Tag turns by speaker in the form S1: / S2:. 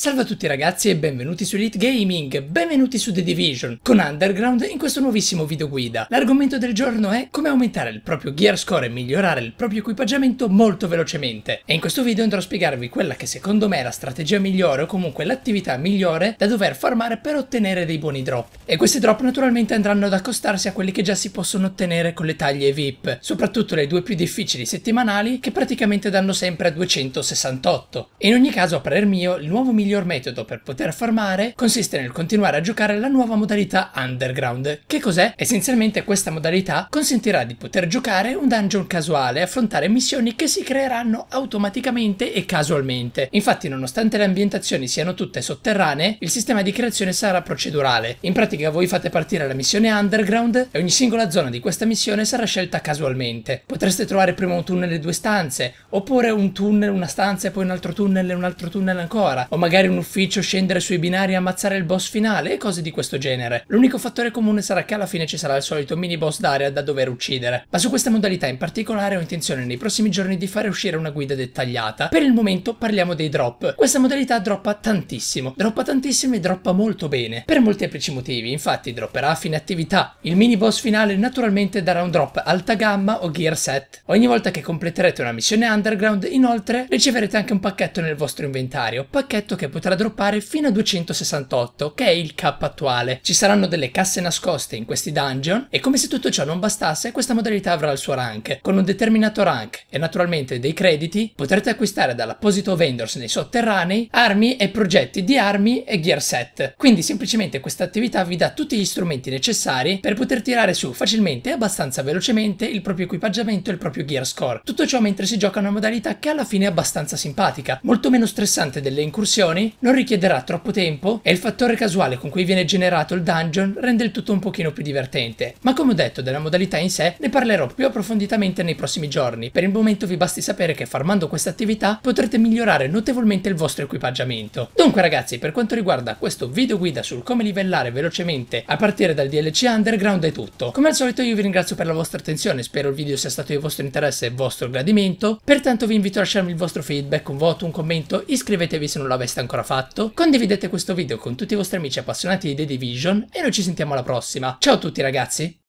S1: Salve a tutti ragazzi e benvenuti su Elite Gaming, benvenuti su The Division, con Underground in questo nuovissimo video guida. L'argomento del giorno è come aumentare il proprio gear score e migliorare il proprio equipaggiamento molto velocemente. E in questo video andrò a spiegarvi quella che secondo me è la strategia migliore o comunque l'attività migliore da dover farmare per ottenere dei buoni drop. E questi drop naturalmente andranno ad accostarsi a quelli che già si possono ottenere con le taglie VIP, soprattutto le due più difficili settimanali che praticamente danno sempre a 268. E in ogni caso a parer mio il nuovo miglioramento miglior metodo per poter farmare consiste nel continuare a giocare la nuova modalità Underground. Che cos'è? Essenzialmente questa modalità consentirà di poter giocare un dungeon casuale e affrontare missioni che si creeranno automaticamente e casualmente. Infatti nonostante le ambientazioni siano tutte sotterranee, il sistema di creazione sarà procedurale. In pratica voi fate partire la missione Underground e ogni singola zona di questa missione sarà scelta casualmente. Potreste trovare prima un tunnel e due stanze, oppure un tunnel, una stanza e poi un altro tunnel e un altro tunnel ancora, o magari magari un ufficio, scendere sui binari ammazzare il boss finale e cose di questo genere. L'unico fattore comune sarà che alla fine ci sarà il solito mini boss d'area da dover uccidere. Ma su questa modalità in particolare ho intenzione nei prossimi giorni di fare uscire una guida dettagliata. Per il momento parliamo dei drop. Questa modalità droppa tantissimo, droppa tantissimo e droppa molto bene, per molteplici motivi. Infatti dropperà a fine attività. Il mini boss finale naturalmente darà un drop alta gamma o gear set. Ogni volta che completerete una missione underground inoltre riceverete anche un pacchetto nel vostro inventario, pacchetto che potrà droppare fino a 268, che è il cap attuale. Ci saranno delle casse nascoste in questi dungeon e come se tutto ciò non bastasse, questa modalità avrà il suo rank. Con un determinato rank e naturalmente dei crediti, potrete acquistare dall'apposito vendors nei sotterranei armi e progetti di armi e gear set. Quindi semplicemente questa attività vi dà tutti gli strumenti necessari per poter tirare su facilmente e abbastanza velocemente il proprio equipaggiamento e il proprio gear score. Tutto ciò mentre si gioca una modalità che alla fine è abbastanza simpatica, molto meno stressante delle incursioni azioni non richiederà troppo tempo e il fattore casuale con cui viene generato il dungeon rende il tutto un pochino più divertente. Ma come ho detto della modalità in sé ne parlerò più approfonditamente nei prossimi giorni, per il momento vi basti sapere che farmando questa attività potrete migliorare notevolmente il vostro equipaggiamento. Dunque ragazzi per quanto riguarda questo video guida sul come livellare velocemente a partire dal DLC Underground è tutto. Come al solito io vi ringrazio per la vostra attenzione, spero il video sia stato di vostro interesse e vostro gradimento, pertanto vi invito a lasciarmi il vostro feedback, un voto, un commento, iscrivetevi se non l'aveste l'aveste ancora fatto, condividete questo video con tutti i vostri amici appassionati di The Division e noi ci sentiamo alla prossima. Ciao a tutti ragazzi!